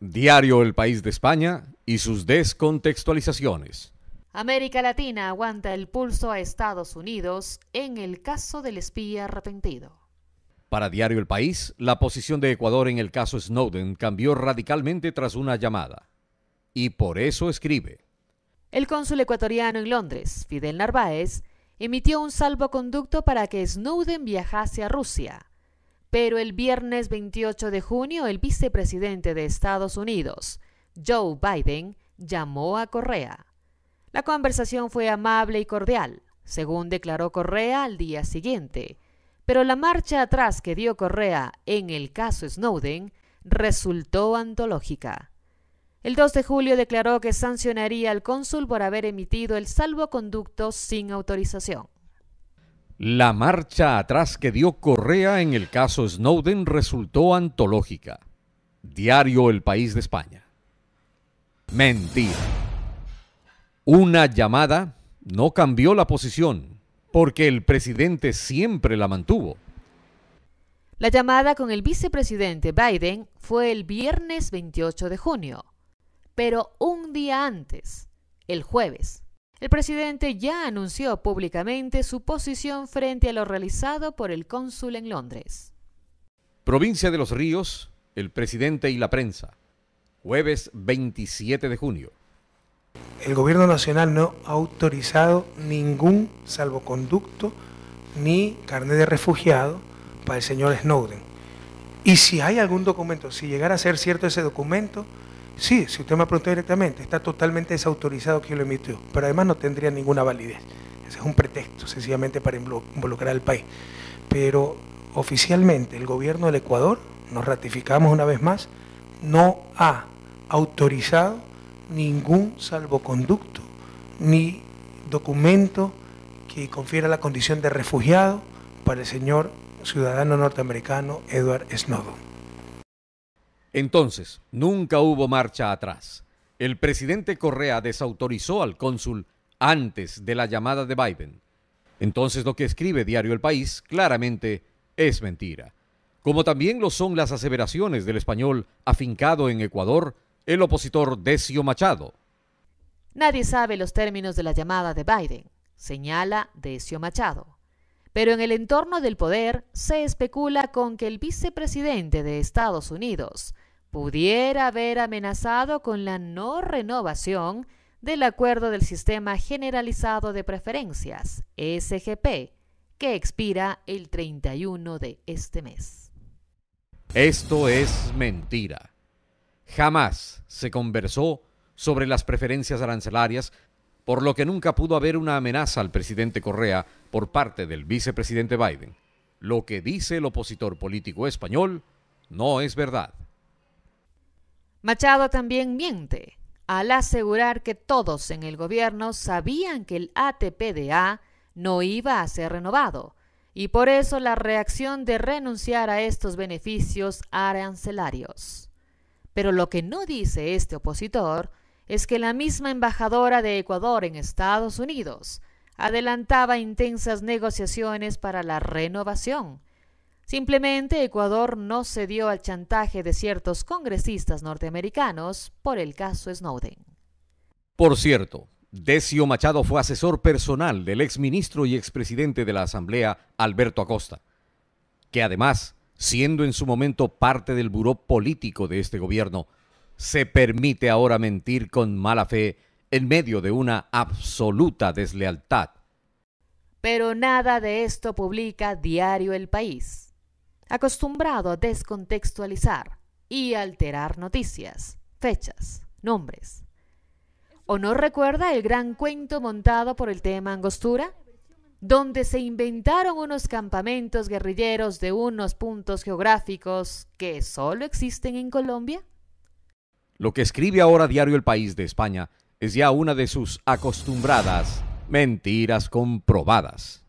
Diario El País de España y sus descontextualizaciones. América Latina aguanta el pulso a Estados Unidos en el caso del espía arrepentido. Para Diario El País, la posición de Ecuador en el caso Snowden cambió radicalmente tras una llamada. Y por eso escribe. El cónsul ecuatoriano en Londres, Fidel Narváez, emitió un salvoconducto para que Snowden viajase a Rusia, pero el viernes 28 de junio, el vicepresidente de Estados Unidos, Joe Biden, llamó a Correa. La conversación fue amable y cordial, según declaró Correa al día siguiente, pero la marcha atrás que dio Correa en el caso Snowden resultó antológica. El 2 de julio declaró que sancionaría al cónsul por haber emitido el salvoconducto sin autorización. La marcha atrás que dio Correa en el caso Snowden resultó antológica. Diario El País de España. Mentira. Una llamada no cambió la posición, porque el presidente siempre la mantuvo. La llamada con el vicepresidente Biden fue el viernes 28 de junio, pero un día antes, el jueves el presidente ya anunció públicamente su posición frente a lo realizado por el cónsul en Londres. Provincia de los Ríos, el presidente y la prensa. Jueves 27 de junio. El gobierno nacional no ha autorizado ningún salvoconducto ni carnet de refugiado para el señor Snowden. Y si hay algún documento, si llegara a ser cierto ese documento, Sí, si usted me pregunta directamente, está totalmente desautorizado que lo emitió, pero además no tendría ninguna validez. Ese es un pretexto, sencillamente para involucrar al país. Pero oficialmente el gobierno del Ecuador, nos ratificamos una vez más, no ha autorizado ningún salvoconducto ni documento que confiera la condición de refugiado para el señor ciudadano norteamericano Edward Snowden. Entonces, nunca hubo marcha atrás. El presidente Correa desautorizó al cónsul antes de la llamada de Biden. Entonces lo que escribe Diario El País claramente es mentira. Como también lo son las aseveraciones del español afincado en Ecuador, el opositor Decio Machado. Nadie sabe los términos de la llamada de Biden, señala Decio Machado. Pero en el entorno del poder se especula con que el vicepresidente de Estados Unidos pudiera haber amenazado con la no renovación del acuerdo del Sistema Generalizado de Preferencias, SGP, que expira el 31 de este mes. Esto es mentira. Jamás se conversó sobre las preferencias arancelarias, por lo que nunca pudo haber una amenaza al presidente Correa por parte del vicepresidente Biden. Lo que dice el opositor político español no es verdad. Machado también miente al asegurar que todos en el gobierno sabían que el ATPDA no iba a ser renovado y por eso la reacción de renunciar a estos beneficios arancelarios. Pero lo que no dice este opositor es que la misma embajadora de Ecuador en Estados Unidos adelantaba intensas negociaciones para la renovación Simplemente Ecuador no cedió al chantaje de ciertos congresistas norteamericanos por el caso Snowden. Por cierto, Decio Machado fue asesor personal del exministro y expresidente de la Asamblea, Alberto Acosta, que además, siendo en su momento parte del buró político de este gobierno, se permite ahora mentir con mala fe en medio de una absoluta deslealtad. Pero nada de esto publica Diario El País acostumbrado a descontextualizar y alterar noticias, fechas, nombres. ¿O no recuerda el gran cuento montado por el tema Angostura? Donde se inventaron unos campamentos guerrilleros de unos puntos geográficos que solo existen en Colombia. Lo que escribe ahora Diario El País de España es ya una de sus acostumbradas mentiras comprobadas.